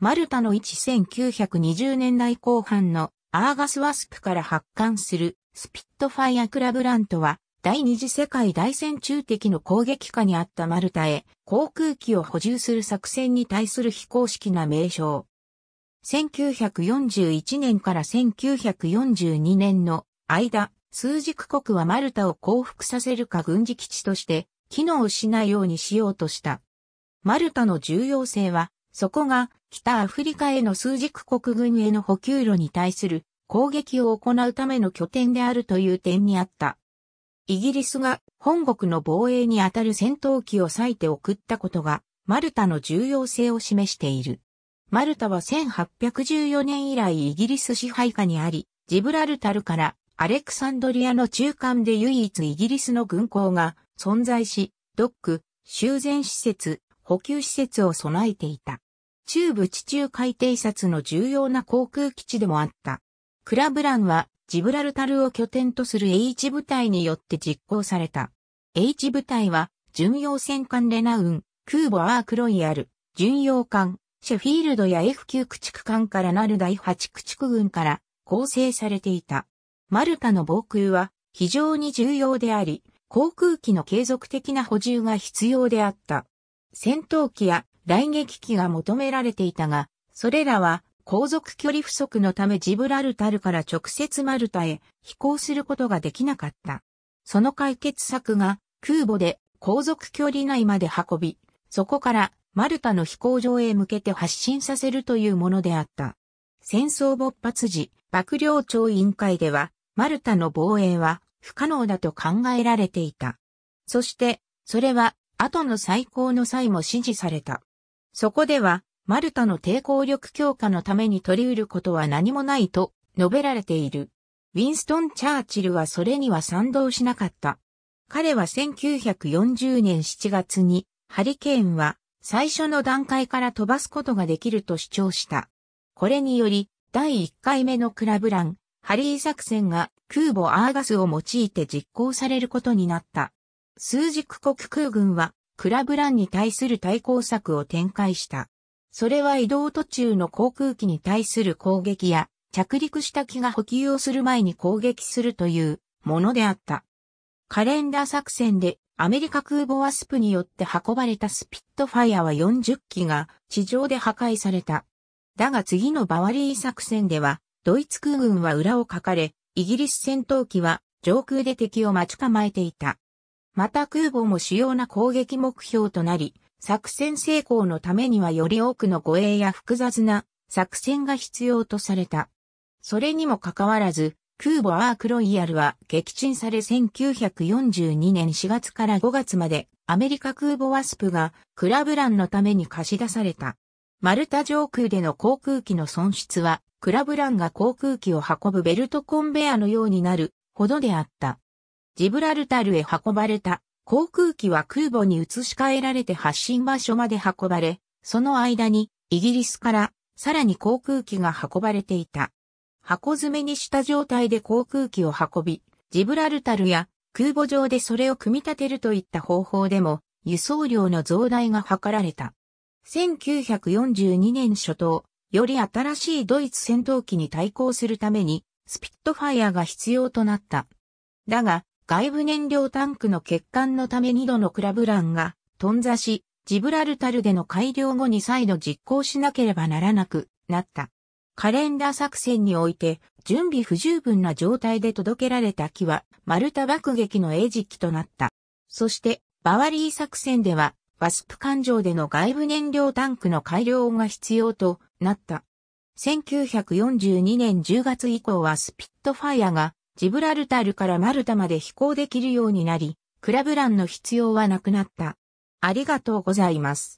マルタの位置1920年代後半のアーガスワスプから発艦するスピットファイアクラブラントは第二次世界大戦中敵の攻撃下にあったマルタへ航空機を補充する作戦に対する非公式な名称。1941年から1942年の間、数軸国はマルタを降伏させるか軍事基地として機能しないようにしようとした。マルタの重要性はそこが北アフリカへの枢軸国軍への補給路に対する攻撃を行うための拠点であるという点にあった。イギリスが本国の防衛にあたる戦闘機を割いて送ったことが、マルタの重要性を示している。マルタは1814年以来イギリス支配下にあり、ジブラルタルからアレクサンドリアの中間で唯一イギリスの軍港が存在し、ドック、修繕施設、補給施設を備えていた。中部地中海底察の重要な航空基地でもあった。クラブランはジブラルタルを拠点とする H 部隊によって実行された。H 部隊は巡洋戦艦レナウン、空母アークロイヤル、巡洋艦、シェフィールドや F9 駆逐艦からなる第8駆逐軍から構成されていた。マルタの防空は非常に重要であり、航空機の継続的な補充が必要であった。戦闘機や雷撃機が求められていたが、それらは航続距離不足のためジブラルタルから直接マルタへ飛行することができなかった。その解決策が空母で航続距離内まで運び、そこからマルタの飛行場へ向けて発進させるというものであった。戦争勃発時、幕僚長委員会では、マルタの防衛は不可能だと考えられていた。そして、それは後の最高の際も支持された。そこでは、マルタの抵抗力強化のために取り得ることは何もないと述べられている。ウィンストン・チャーチルはそれには賛同しなかった。彼は1940年7月に、ハリケーンは最初の段階から飛ばすことができると主張した。これにより、第1回目のクラブラン、ハリー作戦が空母アーガスを用いて実行されることになった。枢軸国空軍はクラブランに対する対抗策を展開した。それは移動途中の航空機に対する攻撃や、着陸した機が補給をする前に攻撃するというものであった。カレンダー作戦でアメリカ空母ワスプによって運ばれたスピットファイアは40機が地上で破壊された。だが次のバワリー作戦では、ドイツ空軍は裏をかかれ、イギリス戦闘機は上空で敵を待ち構えていた。また空母も主要な攻撃目標となり、作戦成功のためにはより多くの護衛や複雑な作戦が必要とされた。それにもかかわらず、空母アークロイヤルは撃沈され1942年4月から5月までアメリカ空母ワスプがクラブランのために貸し出された。マルタ上空での航空機の損失はクラブランが航空機を運ぶベルトコンベアのようになるほどであった。ジブラルタルへ運ばれた航空機は空母に移し替えられて発進場所まで運ばれ、その間にイギリスからさらに航空機が運ばれていた。箱詰めにした状態で航空機を運び、ジブラルタルや空母上でそれを組み立てるといった方法でも輸送量の増大が図られた。1942年初頭、より新しいドイツ戦闘機に対抗するためにスピットファイアが必要となった。だが、外部燃料タンクの欠陥のため2度のクラブランが頓挫し、ジブラルタルでの改良後に再度実行しなければならなくなった。カレンダー作戦において準備不十分な状態で届けられた機はマルタ爆撃の餌食となった。そしてバワリー作戦ではワスプ艦上での外部燃料タンクの改良が必要となった。1942年10月以降はスピットファイアがジブラルタルからマルタまで飛行できるようになり、クラブランの必要はなくなった。ありがとうございます。